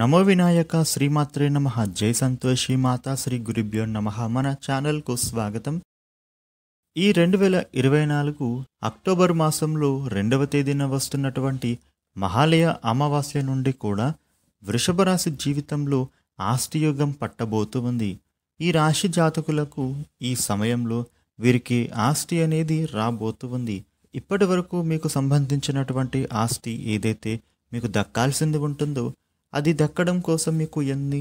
నమో వినాయక శ్రీమాత్రే నమ జై సంతోషి మాతా శ్రీ గురుభ్యో నమ మన ఛానల్కు స్వాగతం ఈ రెండు వేల ఇరవై నాలుగు అక్టోబర్ మాసంలో రెండవ తేదీన వస్తున్నటువంటి మహాలయ అమావాస్య నుండి కూడా వృషభ రాశి జీవితంలో ఆస్తియోగం పట్టబోతుంది ఈ రాశి జాతకులకు ఈ సమయంలో వీరికి ఆస్తి అనేది రాబోతుంది ఇప్పటి వరకు మీకు సంబంధించినటువంటి ఆస్తి ఏదైతే మీకు దక్కాల్సింది ఉంటుందో అది దక్కడం కోసం మీకు ఎన్ని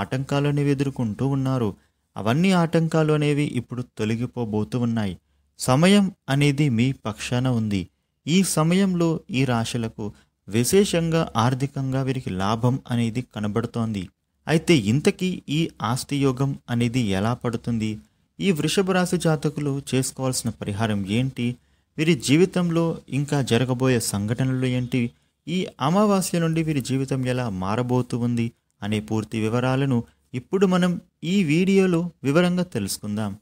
ఆటంకాలు అనేవి ఎదుర్కొంటూ ఉన్నారు అవన్నీ ఆటంకాలు అనేవి ఇప్పుడు తొలగిపోబోతూ ఉన్నాయి సమయం అనేది మీ పక్షాన ఉంది ఈ సమయంలో ఈ రాశులకు విశేషంగా ఆర్థికంగా వీరికి లాభం అనేది కనబడుతోంది అయితే ఇంతకీ ఈ ఆస్తి యోగం అనేది ఎలా పడుతుంది ఈ వృషభ రాశి జాతకులు చేసుకోవాల్సిన పరిహారం ఏంటి వీరి జీవితంలో ఇంకా జరగబోయే సంఘటనలు ఏంటి ఈ అమావాస్య నుండి వీరి జీవితం ఎలా మారబోతు ఉంది అనే పూర్తి వివరాలను ఇప్పుడు మనం ఈ వీడియోలో వివరంగా తెలుసుకుందాం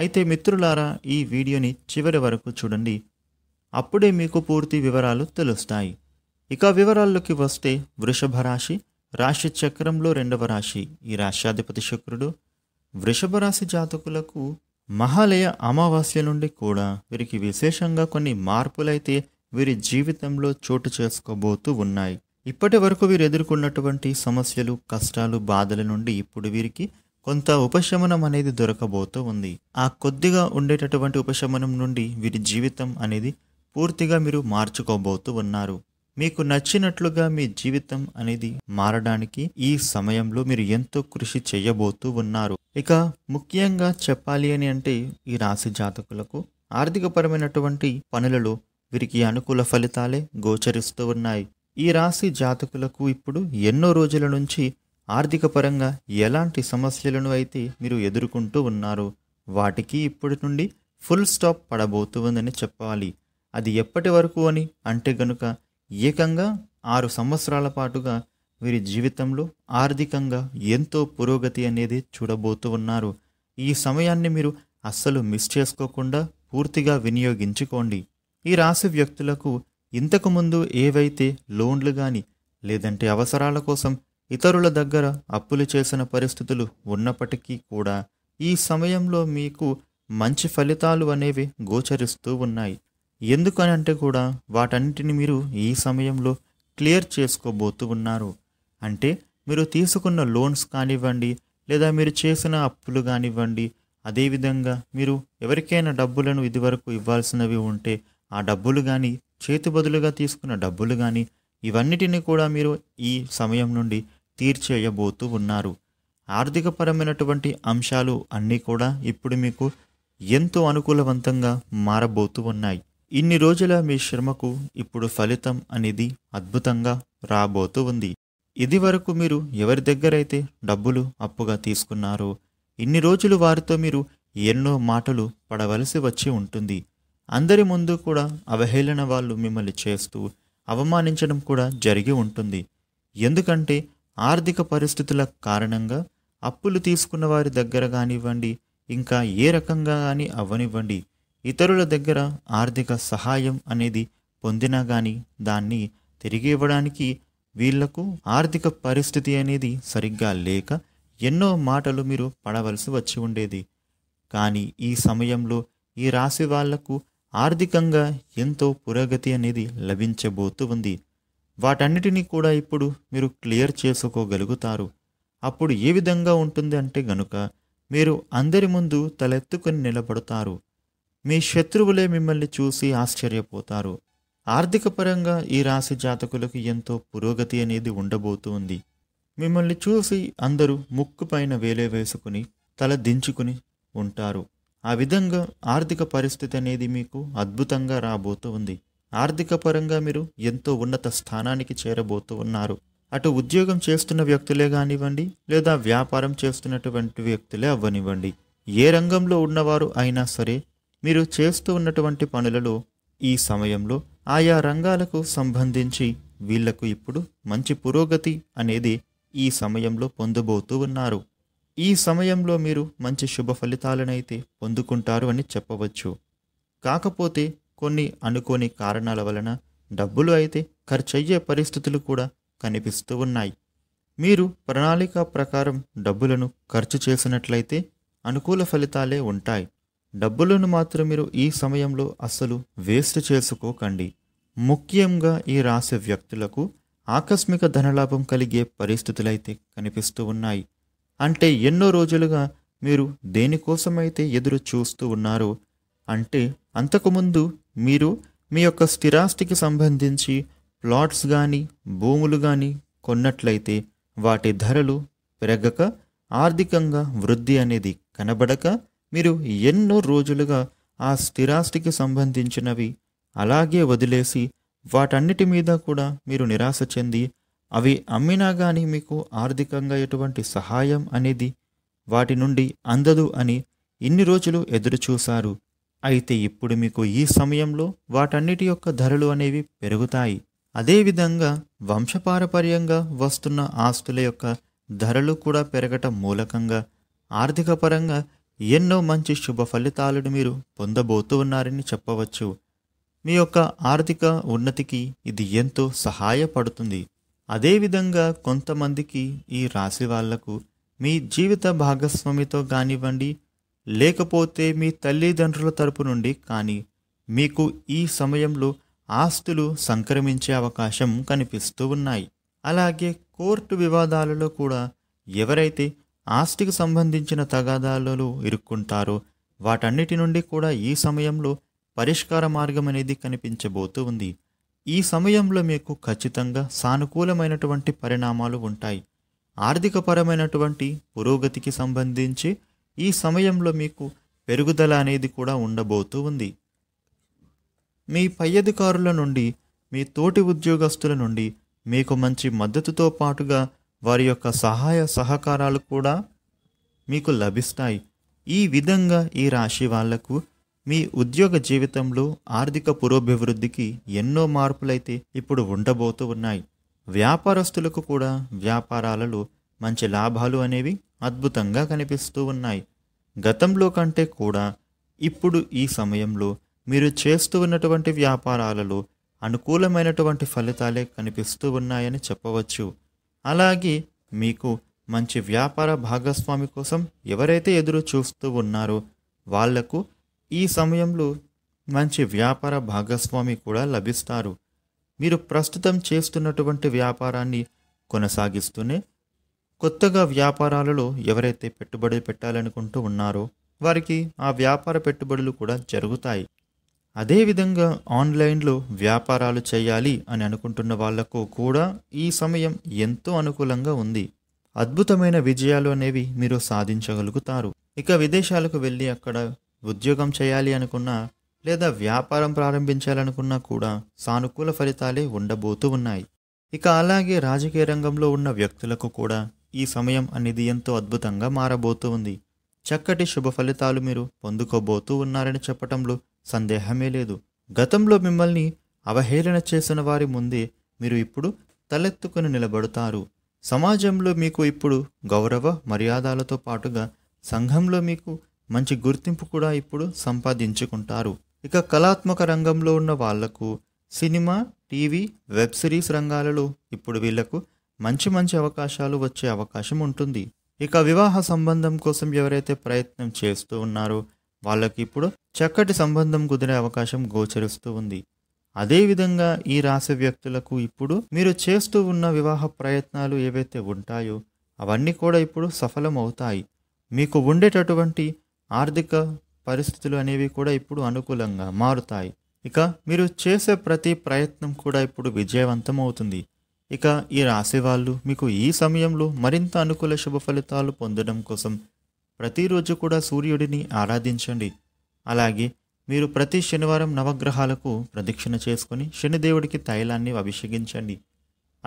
అయితే మిత్రులారా ఈ వీడియోని చివరి వరకు చూడండి అప్పుడే మీకు పూర్తి వివరాలు తెలుస్తాయి ఇక వివరాల్లోకి వస్తే వృషభ రాశి రాశి చక్రంలో రెండవ రాశి ఈ రాశ్యాధిపతి శుక్రుడు వృషభ రాశి జాతకులకు మహాలయ అమావాస్య నుండి కూడా వీరికి విశేషంగా కొన్ని మార్పులైతే వీరి జీవితంలో చోటు చేసుకోబోతూ ఉన్నాయి ఇప్పటి వరకు వీరు ఎదుర్కొన్నటువంటి సమస్యలు కష్టాలు బాధల నుండి ఇప్పుడు వీరికి కొంత ఉపశమనం అనేది దొరకబోతూ ఉంది ఆ కొద్దిగా ఉండేటటువంటి ఉపశమనం నుండి వీరి జీవితం అనేది పూర్తిగా మీరు మార్చుకోబోతూ ఉన్నారు మీకు నచ్చినట్లుగా మీ జీవితం అనేది మారడానికి ఈ సమయంలో మీరు ఎంతో కృషి చేయబోతూ ఉన్నారు ఇక ముఖ్యంగా చెప్పాలి అని అంటే ఈ రాశి జాతకులకు ఆర్థికపరమైనటువంటి పనులలో వీరికి అనుకూల ఫలితాలే గోచరిస్తూ ఉన్నాయి ఈ రాశి జాతకులకు ఇప్పుడు ఎన్నో రోజుల నుంచి ఆర్థిక పరంగా ఎలాంటి సమస్యలను అయితే మీరు ఎదుర్కొంటూ ఉన్నారు వాటికి ఇప్పటి నుండి ఫుల్ స్టాప్ పడబోతుందని చెప్పాలి అది ఎప్పటి వరకు అని అంటే గనుక ఏకంగా ఆరు సంవత్సరాల పాటుగా వీరి జీవితంలో ఆర్థికంగా ఎంతో పురోగతి అనేది చూడబోతూ ఉన్నారు ఈ సమయాన్ని మీరు అస్సలు మిస్ చేసుకోకుండా పూర్తిగా వినియోగించుకోండి ఈ రాశి వ్యక్తులకు ఇంతకుముందు ఏవైతే లోన్లు కానీ లేదంటే అవసరాల కోసం ఇతరుల దగ్గర అప్పులు చేసిన పరిస్థితులు ఉన్నప్పటికీ కూడా ఈ సమయంలో మీకు మంచి ఫలితాలు అనేవి గోచరిస్తూ ఉన్నాయి ఎందుకనంటే కూడా వాటన్నిటిని మీరు ఈ సమయంలో క్లియర్ చేసుకోబోతూ ఉన్నారు అంటే మీరు తీసుకున్న లోన్స్ కానివ్వండి లేదా మీరు చేసిన అప్పులు కానివ్వండి అదేవిధంగా మీరు ఎవరికైనా డబ్బులను ఇదివరకు ఇవ్వాల్సినవి ఉంటే ఆ డబ్బులు కానీ చేతి బదులుగా తీసుకున్న డబ్బులు కానీ ఇవన్నిటిని కూడా మీరు ఈ సమయం నుండి తీర్చేయబోతూ ఉన్నారు ఆర్థికపరమైనటువంటి అంశాలు అన్నీ కూడా ఇప్పుడు మీకు ఎంతో అనుకూలవంతంగా మారబోతూ ఉన్నాయి ఇన్ని రోజుల మీ శ్రమకు ఇప్పుడు ఫలితం అనేది అద్భుతంగా రాబోతూ ఉంది ఇది వరకు మీరు ఎవరి దగ్గరైతే డబ్బులు అప్పుగా తీసుకున్నారో ఇన్ని రోజులు వారితో మీరు ఎన్నో మాటలు పడవలసి వచ్చి ఉంటుంది అందరి ముందు కూడా అవహేళన వాళ్ళు మిమ్మల్ని చేస్తూ అవమానించడం కూడా జరిగి ఉంటుంది ఎందుకంటే ఆర్థిక పరిస్థితుల కారణంగా అప్పులు తీసుకున్న వారి దగ్గర కానివ్వండి ఇంకా ఏ రకంగా కానీ అవ్వనివ్వండి ఇతరుల దగ్గర ఆర్థిక సహాయం అనేది పొందినా కానీ దాన్ని తిరిగి ఇవ్వడానికి వీళ్లకు ఆర్థిక పరిస్థితి అనేది సరిగ్గా లేక ఎన్నో మాటలు మీరు పడవలసి వచ్చి ఉండేది కానీ ఈ సమయంలో ఈ రాశి వాళ్లకు ఆర్థికంగా ఎంతో పురోగతి అనేది లభించబోతూ ఉంది వాటన్నిటినీ కూడా ఇప్పుడు మీరు క్లియర్ చేసుకోగలుగుతారు అప్పుడు ఏ విధంగా ఉంటుంది అంటే గనుక మీరు అందరి ముందు తలెత్తుకొని నిలబడతారు మీ శత్రువులే మిమ్మల్ని చూసి ఆశ్చర్యపోతారు ఆర్థికపరంగా ఈ రాశి జాతకులకు ఎంతో పురోగతి అనేది ఉండబోతుంది మిమ్మల్ని చూసి అందరూ ముక్కు పైన వేలే వేసుకుని తల దించుకుని ఉంటారు ఆ విధంగా ఆర్థిక పరిస్థితి అనేది మీకు అద్భుతంగా రాబోతూ ఉంది ఆర్థిక పరంగా మీరు ఎంతో ఉన్నత స్థానానికి చేరబోతూ ఉన్నారు అటు ఉద్యోగం చేస్తున్న వ్యక్తులే కానివ్వండి లేదా వ్యాపారం చేస్తున్నటువంటి వ్యక్తులే అవ్వనివ్వండి ఏ రంగంలో ఉన్నవారు అయినా సరే మీరు చేస్తూ ఉన్నటువంటి పనులలో ఈ సమయంలో ఆయా రంగాలకు సంబంధించి వీళ్లకు ఇప్పుడు మంచి పురోగతి అనేది ఈ సమయంలో పొందబోతూ ఉన్నారు ఈ సమయంలో మీరు మంచి శుభ ఫలితాలనైతే పొందుకుంటారు అని చెప్పవచ్చు కాకపోతే కొన్ని అనుకోని కారణాల వలన డబ్బులు అయితే ఖర్చయ్యే పరిస్థితులు కూడా కనిపిస్తూ ఉన్నాయి మీరు ప్రణాళిక ప్రకారం డబ్బులను ఖర్చు చేసినట్లయితే అనుకూల ఫలితాలే ఉంటాయి డబ్బులను మాత్రం మీరు ఈ సమయంలో అస్సలు వేస్ట్ చేసుకోకండి ముఖ్యంగా ఈ రాసే వ్యక్తులకు ఆకస్మిక ధనలాభం కలిగే పరిస్థితులైతే కనిపిస్తూ ఉన్నాయి అంటే ఎన్నో రోజులుగా మీరు దేనికోసమైతే ఎదురు చూస్తూ ఉన్నారో అంటే అంతకుముందు మీరు మీ యొక్క స్థిరాస్తికి సంబంధించి ప్లాట్స్ కానీ భూములు కానీ కొన్నట్లయితే వాటి ధరలు పెరగక ఆర్థికంగా వృద్ధి అనేది కనబడక మీరు ఎన్నో రోజులుగా ఆ స్థిరాస్తికి సంబంధించినవి అలాగే వదిలేసి వాటన్నిటి మీద కూడా మీరు నిరాశ చెంది అవి అమ్మినా కానీ మీకు ఆర్థికంగా ఎటువంటి సహాయం అనేది వాటి నుండి అందదు అని ఇన్ని రోజులు ఎదురుచూశారు అయితే ఇప్పుడు మీకు ఈ సమయంలో వాటన్నిటి యొక్క ధరలు అనేవి పెరుగుతాయి అదేవిధంగా వంశపారపర్యంగా వస్తున్న ఆస్తుల యొక్క ధరలు కూడా పెరగటం మూలకంగా ఆర్థికపరంగా ఎన్నో మంచి శుభ ఫలితాలను మీరు పొందబోతూ ఉన్నారని చెప్పవచ్చు మీ యొక్క ఆర్థిక ఉన్నతికి ఇది ఎంతో సహాయపడుతుంది అదేవిధంగా కొంతమందికి ఈ రాశి వాళ్లకు మీ జీవిత భాగస్వామితో కానివ్వండి లేకపోతే మీ తల్లిదండ్రుల తరపు నుండి కానీ మీకు ఈ సమయంలో ఆస్తులు సంక్రమించే అవకాశం కనిపిస్తూ ఉన్నాయి అలాగే కోర్టు వివాదాలలో కూడా ఎవరైతే ఆస్తికి సంబంధించిన తగాదాలలో ఇరుక్కుంటారో వాటన్నిటి నుండి కూడా ఈ సమయంలో పరిష్కార మార్గం అనేది కనిపించబోతూ ఉంది ఈ సమయంలో మీకు ఖచ్చితంగా సానుకూలమైనటువంటి పరిణామాలు ఉంటాయి ఆర్థికపరమైనటువంటి పురోగతికి సంబంధించి ఈ సమయంలో మీకు పెరుగుదల అనేది కూడా ఉండబోతూ ఉంది మీ పై అధికారుల నుండి మీ తోటి ఉద్యోగస్తుల నుండి మీకు మంచి మద్దతుతో పాటుగా వారి యొక్క సహాయ సహకారాలు కూడా మీకు లభిస్తాయి ఈ విధంగా ఈ రాశి వాళ్లకు మీ ఉద్యోగ జీవితంలో ఆర్థిక పురోభివృద్ధికి ఎన్నో మార్పులైతే ఇప్పుడు ఉండబోతూ ఉన్నాయి వ్యాపారస్తులకు కూడా వ్యాపారాలలో మంచి లాభాలు అనేవి అద్భుతంగా కనిపిస్తూ ఉన్నాయి గతంలో కంటే కూడా ఇప్పుడు ఈ సమయంలో మీరు చేస్తూ ఉన్నటువంటి వ్యాపారాలలో అనుకూలమైనటువంటి ఫలితాలే కనిపిస్తూ ఉన్నాయని చెప్పవచ్చు అలాగే మీకు మంచి వ్యాపార భాగస్వామి కోసం ఎవరైతే ఎదురు చూస్తూ ఉన్నారో వాళ్లకు ఈ సమయంలో మంచి వ్యాపార భాగస్వామి కూడా లభిస్తారు మీరు ప్రస్తుతం చేస్తున్నటువంటి వ్యాపారాన్ని కొనసాగిస్తూనే కొత్తగా వ్యాపారాలలో ఎవరైతే పెట్టుబడి పెట్టాలనుకుంటూ ఉన్నారో వారికి ఆ వ్యాపార పెట్టుబడులు కూడా జరుగుతాయి అదేవిధంగా ఆన్లైన్లో వ్యాపారాలు చేయాలి అని అనుకుంటున్న వాళ్లకు కూడా ఈ సమయం ఎంతో అనుకూలంగా ఉంది అద్భుతమైన విజయాలు అనేవి మీరు సాధించగలుగుతారు ఇక విదేశాలకు వెళ్ళి అక్కడ ఉద్యోగం చేయాలి అనుకున్నా లేదా వ్యాపారం ప్రారంభించాలనుకున్నా కూడా సానుకూల ఫలితాలే ఉండబోతూ ఉన్నాయి ఇక అలాగే రాజకీయ రంగంలో ఉన్న వ్యక్తులకు కూడా ఈ సమయం అనేది ఎంతో అద్భుతంగా మారబోతూ ఉంది చక్కటి శుభ ఫలితాలు మీరు పొందుకోబోతూ ఉన్నారని చెప్పటంలో సందేహమే లేదు గతంలో మిమ్మల్ని అవహేళన చేసిన వారి ముందే మీరు ఇప్పుడు తలెత్తుకుని నిలబడతారు సమాజంలో మీకు ఇప్పుడు గౌరవ మర్యాదలతో పాటుగా సంఘంలో మీకు మంచి గుర్తింపు కూడా ఇప్పుడు సంపాదించుకుంటారు ఇక కళాత్మక రంగంలో ఉన్న వాళ్లకు సినిమా టీవీ వెబ్ సిరీస్ రంగాలలో ఇప్పుడు వీళ్లకు మంచి మంచి అవకాశాలు వచ్చే అవకాశం ఉంటుంది ఇక వివాహ సంబంధం కోసం ఎవరైతే ప్రయత్నం చేస్తూ ఉన్నారో వాళ్ళకి ఇప్పుడు చక్కటి సంబంధం కుదిరే అవకాశం గోచరిస్తూ ఉంది అదేవిధంగా ఈ రాశి వ్యక్తులకు ఇప్పుడు మీరు చేస్తూ ఉన్న వివాహ ప్రయత్నాలు ఏవైతే ఉంటాయో అవన్నీ కూడా ఇప్పుడు సఫలం అవుతాయి మీకు ఉండేటటువంటి ఆర్థిక పరిస్థితులు అనేవి కూడా ఇప్పుడు అనుకూలంగా మారుతాయి ఇక మీరు చేసే ప్రతి ప్రయత్నం కూడా ఇప్పుడు విజయవంతం అవుతుంది ఇక ఈ రాశి వాళ్ళు మీకు ఈ సమయంలో మరింత అనుకూల శుభ ఫలితాలు పొందడం కోసం ప్రతిరోజు కూడా సూర్యుడిని ఆరాధించండి అలాగే మీరు ప్రతి శనివారం నవగ్రహాలకు ప్రదక్షిణ చేసుకుని శనిదేవుడికి తైలాన్ని అభిషేకించండి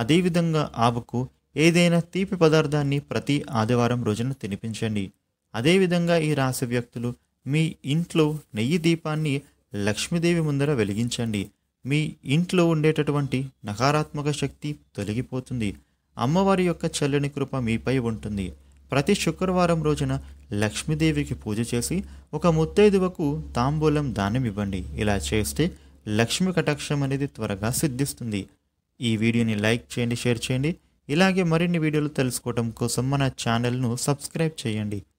అదేవిధంగా ఆవుకు ఏదైనా తీపి పదార్థాన్ని ప్రతి ఆదివారం రోజున తినిపించండి అదేవిధంగా ఈ రాశి వ్యక్తులు మీ ఇంట్లో నెయ్యి దీపాన్ని లక్ష్మీదేవి ముందర వెలిగించండి మీ ఇంట్లో ఉండేటటువంటి నకారాత్మక శక్తి తొలగిపోతుంది అమ్మవారి యొక్క చల్లని కృప మీపై ఉంటుంది ప్రతి శుక్రవారం రోజున లక్ష్మీదేవికి పూజ చేసి ఒక ముత్తైదువకు తాంబూలం దానం ఇవ్వండి ఇలా చేస్తే లక్ష్మి కటాక్షం అనేది త్వరగా సిద్ధిస్తుంది ఈ వీడియోని లైక్ చేయండి షేర్ చేయండి ఇలాగే మరిన్ని వీడియోలు తెలుసుకోవడం కోసం మన ఛానల్ను సబ్స్క్రైబ్ చేయండి